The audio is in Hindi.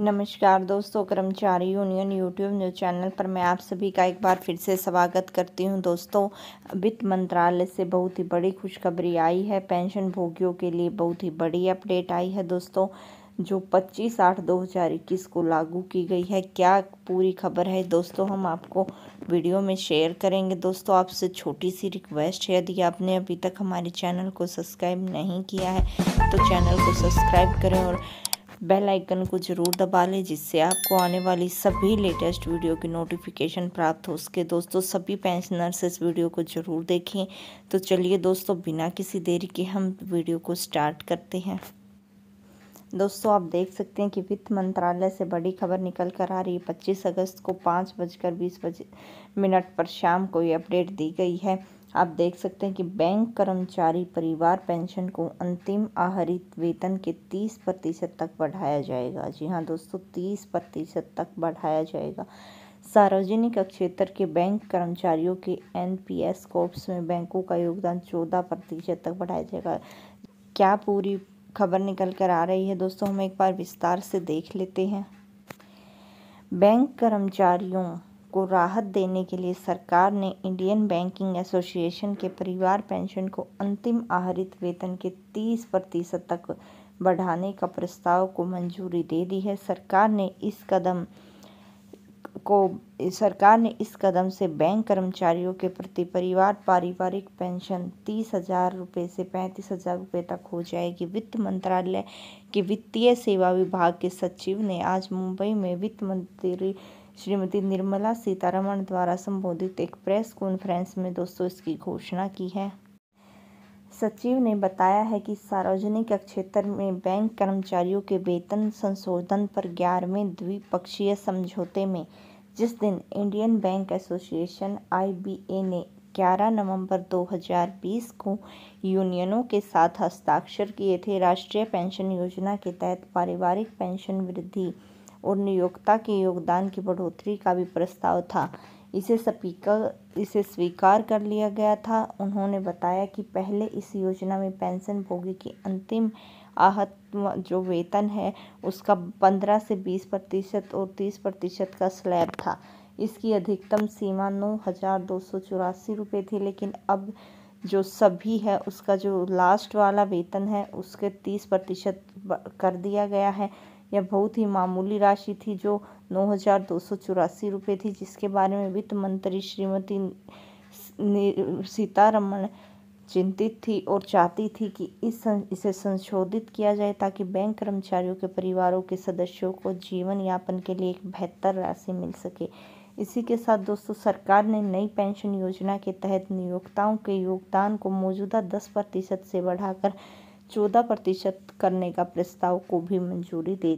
नमस्कार दोस्तों कर्मचारी यूनियन यूट्यूब न्यूज़ चैनल पर मैं आप सभी का एक बार फिर से स्वागत करती हूं दोस्तों वित्त मंत्रालय से बहुत ही बड़ी खुशखबरी आई है पेंशन भोगियों के लिए बहुत ही बड़ी अपडेट आई है दोस्तों जो 25 आठ 2021 को लागू की गई है क्या पूरी खबर है दोस्तों हम आपको वीडियो में शेयर करेंगे दोस्तों आपसे छोटी सी रिक्वेस्ट है यदि आपने अभी तक हमारे चैनल को सब्सक्राइब नहीं किया है तो चैनल को सब्सक्राइब करें और बेल आइकन को ज़रूर दबा लें जिससे आपको आने वाली सभी लेटेस्ट वीडियो की नोटिफिकेशन प्राप्त हो सके दोस्तों सभी पेंशनर्स इस वीडियो को ज़रूर देखें तो चलिए दोस्तों बिना किसी देरी के हम वीडियो को स्टार्ट करते हैं दोस्तों आप देख सकते हैं कि वित्त मंत्रालय से बड़ी खबर निकल कर आ रही है पच्चीस अगस्त को पाँच बजकर बीस बजे मिनट पर शाम को ये अपडेट दी गई है आप देख सकते हैं कि बैंक कर्मचारी परिवार पेंशन को अंतिम आहरित वेतन के 30 प्रतिशत तक बढ़ाया जाएगा जी हाँ दोस्तों 30 प्रतिशत तक बढ़ाया जाएगा सार्वजनिक क्षेत्र के बैंक कर्मचारियों के एनपीएस कोप्स में बैंकों का योगदान 14 प्रतिशत तक बढ़ाया जाएगा क्या पूरी खबर निकल कर आ रही है दोस्तों हम एक बार विस्तार से देख लेते हैं बैंक कर्मचारियों को राहत देने के लिए सरकार ने इंडियन बैंकिंग एसोसिएशन के परिवार पेंशन को अंतिम आहरित वेतन के 30 प्रतिशत तक बढ़ाने का प्रस्ताव को मंजूरी दे दी है सरकार ने इस कदम को सरकार ने इस कदम से बैंक कर्मचारियों के प्रति परिवार पारिवारिक पेंशन तीस हजार रुपये से पैंतीस हजार रुपये तक हो जाएगी वित्त मंत्रालय के वित्तीय सेवा विभाग के सचिव ने आज मुंबई में वित्त मंत्री श्रीमती निर्मला सीतारमण द्वारा संबोधित एक प्रेस कॉन्फ्रेंस में दोस्तों इसकी घोषणा की है सचिव ने बताया है कि सार्वजनिक क्षेत्र में बैंक कर्मचारियों के वेतन संशोधन पर ग्यारहवें द्विपक्षीय समझौते में जिस दिन इंडियन बैंक एसोसिएशन आई ने 11 नवंबर 2020 को यूनियनों के साथ हस्ताक्षर किए थे राष्ट्रीय पेंशन योजना के तहत पारिवारिक पेंशन वृद्धि और नियोक्ता के योगदान की बढ़ोतरी का भी प्रस्ताव था इसे स्पीकर इसे स्वीकार कर लिया गया था उन्होंने बताया कि पहले इस योजना में भोगी की अंतिम आहत जो वेतन है उसका पंद्रह से बीस प्रतिशत और तीस प्रतिशत का स्लैब था इसकी अधिकतम सीमा नौ हज़ार दो सौ चौरासी रुपये थी लेकिन अब जो सभी है उसका जो लास्ट वाला वेतन है उसके तीस प्रतिशत कर दिया गया है यह बहुत ही मामूली राशि थी जो नौ हजार दो सौ चौरासी रुपये थी जिसके बारे में वित्त मंत्री श्रीमती सीतारमण चिंतित थी और चाहती थी कि इस इसे संशोधित किया जाए ताकि बैंक कर्मचारियों के परिवारों के सदस्यों को जीवन यापन के लिए एक बेहतर राशि मिल सके इसी के साथ दोस्तों सरकार ने नई पेंशन योजना के तहत नियोक्ताओं के योगदान को मौजूदा दस प्रतिशत से बढ़ाकर चौदह प्रतिशत करने का प्रस्ताव को भी मंजूरी दे